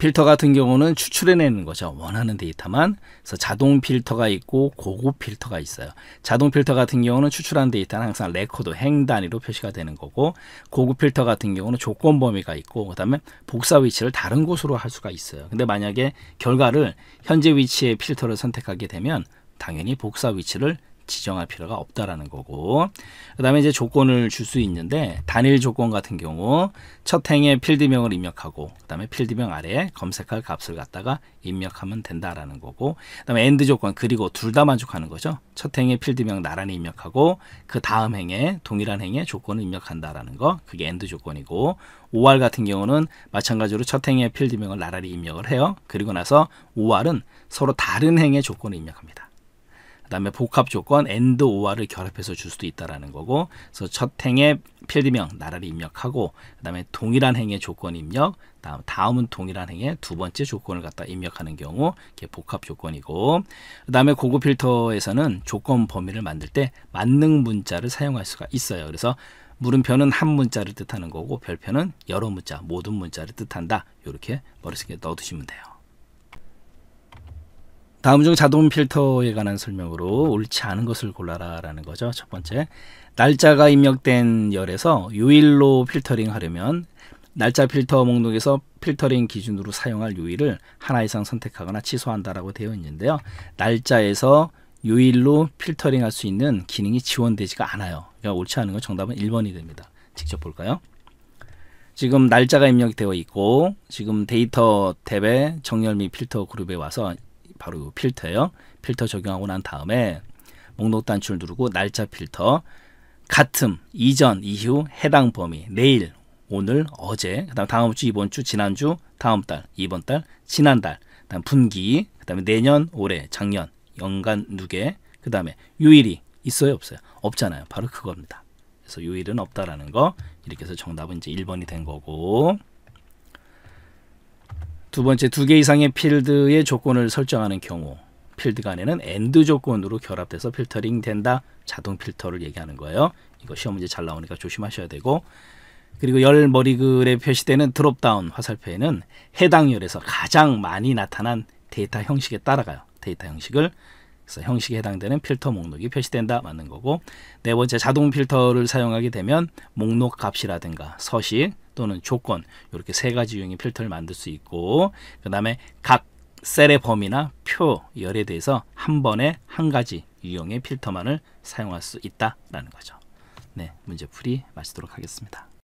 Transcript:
필터 같은 경우는 추출해내는 거죠. 원하는 데이터만. 그래서 자동 필터가 있고 고급 필터가 있어요. 자동 필터 같은 경우는 추출한 데이터는 항상 레코드, 행 단위로 표시가 되는 거고 고급 필터 같은 경우는 조건 범위가 있고 그다음에 복사 위치를 다른 곳으로 할 수가 있어요. 근데 만약에 결과를 현재 위치의 필터를 선택하게 되면 당연히 복사 위치를 지정할 필요가 없다라는 거고 그다음에 이제 조건을 줄 수 있는데 단일 조건 같은 경우 첫 행에 필드명을 입력하고 그다음에 필드명 아래에 검색할 값을 갖다가 입력하면 된다라는 거고 그다음에 엔드 조건 그리고 둘 다 만족하는 거죠. 첫 행에 필드명 나란히 입력하고 그 다음 행에 동일한 행에 조건을 입력한다라는 거 그게 엔드 조건이고 5알 같은 경우는 마찬가지로 첫 행에 필드명을 나란히 입력을 해요. 그리고 나서 5알은 서로 다른 행에 조건을 입력합니다. 그다음에 복합 조건 and or를 결합해서 줄 수도 있다라는 거고 그래서 첫 행에 필드명 나라를 입력하고 그다음에 동일한 행의 조건 입력 다음 다음은 동일한 행의 두 번째 조건을 갖다 입력하는 경우 이게 복합 조건이고 그다음에 고급 필터에서는 조건 범위를 만들 때 만능 문자를 사용할 수가 있어요. 그래서 물음표는 한 문자를 뜻하는 거고 별표는 여러 문자 모든 문자를 뜻한다. 이렇게 머릿속에 넣어두시면 돼요. 다음 중 자동 필터에 관한 설명으로 옳지 않은 것을 골라라라는 거죠. 첫 번째, 날짜가 입력된 열에서 요일로 필터링하려면 날짜 필터 목록에서 필터링 기준으로 사용할 요일을 하나 이상 선택하거나 취소한다라고 되어 있는데요. 날짜에서 요일로 필터링할 수 있는 기능이 지원되지가 않아요. 그러니까 옳지 않은 건 정답은 1번이 됩니다. 직접 볼까요? 지금 날짜가 입력되어 있고 지금 데이터 탭에 정렬 및 필터 그룹에 와서 바로 필터예요. 필터 적용하고 난 다음에 목록 단추를 누르고 날짜 필터 같음 이전 이후 해당 범위 내일 오늘 어제 그다음 다음 주 이번 주 지난주 다음 달 이번 달 지난달 그다음 분기 그다음에 내년 올해 작년 연간 누계 그다음에 요일이 있어요 없어요 없잖아요 바로 그겁니다 그래서 요일은 없다라는 거 이렇게 해서 정답은 이제 1번이 된 거고 두 번째 두 개 이상의 필드의 조건을 설정하는 경우 필드 간에는 엔드 조건으로 결합돼서 필터링 된다. 자동 필터를 얘기하는 거예요. 이거 시험 문제 잘 나오니까 조심하셔야 되고 그리고 열 머리글에 표시되는 드롭다운 화살표에는 해당 열에서 가장 많이 나타난 데이터 형식에 따라가요. 데이터 형식을 그래서 형식에 해당되는 필터 목록이 표시된다 맞는 거고 네 번째 자동 필터를 사용하게 되면 목록 값이라든가 서식 또는 조건 이렇게 세 가지 유형의 필터를 만들 수 있고 그 다음에 각 셀의 범위나 표 열에 대해서 한 번에 한 가지 유형의 필터만을 사용할 수 있다라는 거죠. 네, 문제풀이 마치도록 하겠습니다.